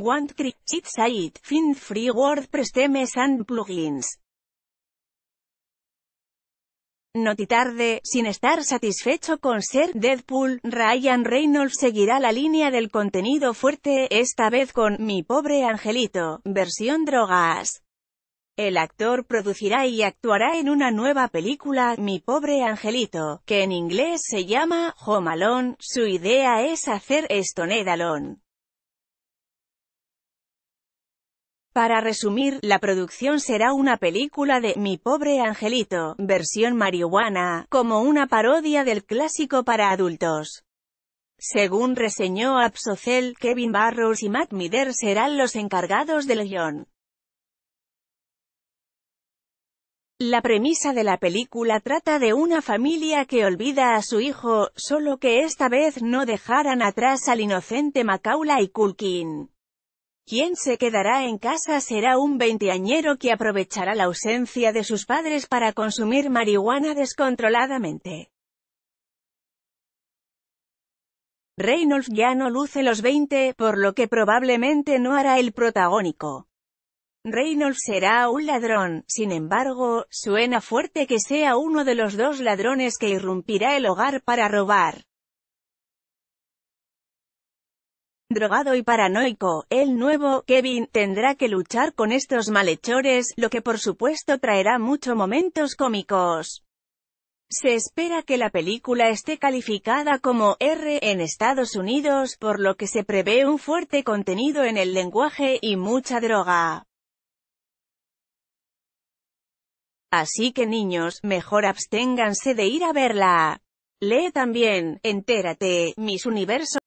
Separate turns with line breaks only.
Want a find free WordPress themes and plugins. No tarde, sin estar satisfecho con ser Deadpool, Ryan Reynolds seguirá la línea del contenido fuerte, esta vez con Mi pobre angelito, versión drogas. El actor producirá y actuará en una nueva película, Mi pobre angelito, que en inglés se llama Home Alone, su idea es hacer Stoned Alone. Para resumir, la producción será una película de Mi pobre angelito, versión marihuana, como una parodia del clásico para adultos. Según reseñó Absocel, Kevin Barrows y Matt Mider serán los encargados del guión. La premisa de la película trata de una familia que olvida a su hijo, solo que esta vez no dejaran atrás al inocente Macaulay Culkin. Quien se quedará en casa será un veinteañero que aprovechará la ausencia de sus padres para consumir marihuana descontroladamente. Reynolds ya no luce los 20, por lo que probablemente no hará el protagónico. Reynolds será un ladrón, sin embargo, suena fuerte que sea uno de los dos ladrones que irrumpirá el hogar para robar. drogado y paranoico, el nuevo Kevin tendrá que luchar con estos malhechores, lo que por supuesto traerá muchos momentos cómicos. Se espera que la película esté calificada como R en Estados Unidos, por lo que se prevé un fuerte contenido en el lenguaje y mucha droga. Así que niños, mejor absténganse de ir a verla. Lee también, entérate, mis universos.